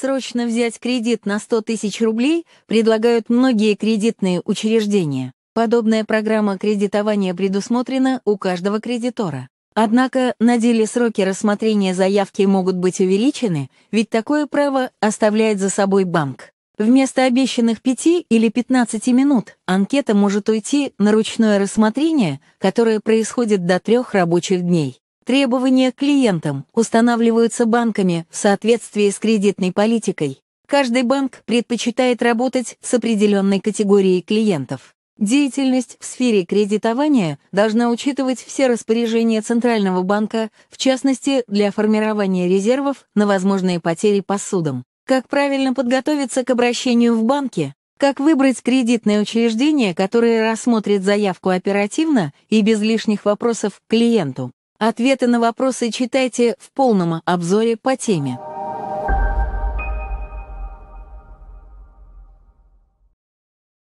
срочно взять кредит на 100 тысяч рублей предлагают многие кредитные учреждения. Подобная программа кредитования предусмотрена у каждого кредитора. Однако на деле сроки рассмотрения заявки могут быть увеличены, ведь такое право оставляет за собой банк. Вместо обещанных 5 или 15 минут анкета может уйти на ручное рассмотрение, которое происходит до трех рабочих дней. Требования к клиентам устанавливаются банками в соответствии с кредитной политикой. Каждый банк предпочитает работать с определенной категорией клиентов. Деятельность в сфере кредитования должна учитывать все распоряжения Центрального банка, в частности, для формирования резервов на возможные потери по судам. Как правильно подготовиться к обращению в банке? Как выбрать кредитное учреждение, которое рассмотрит заявку оперативно и без лишних вопросов клиенту? Ответы на вопросы читайте в полном обзоре по теме.